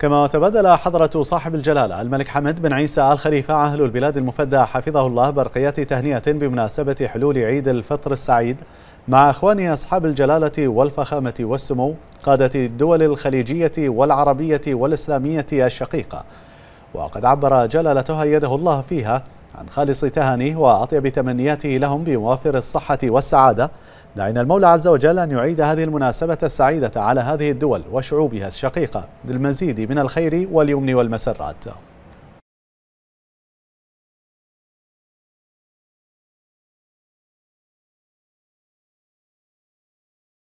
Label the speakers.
Speaker 1: كما تبادل حضرة صاحب الجلالة الملك حمد بن عيسى آل خليفة أهل البلاد المفدى حفظه الله برقية تهنئة بمناسبة حلول عيد الفطر السعيد مع أخواني أصحاب الجلالة والفخامة والسمو قادة الدول الخليجية والعربية والإسلامية الشقيقة وقد عبر جلالتها يده الله فيها عن خالص تهانيه وأطيب تمنياته لهم بموافر الصحة والسعادة دعينا المولى عز وجل أن يعيد هذه المناسبة السعيدة على هذه الدول وشعوبها الشقيقة للمزيد من الخير واليمن والمسرات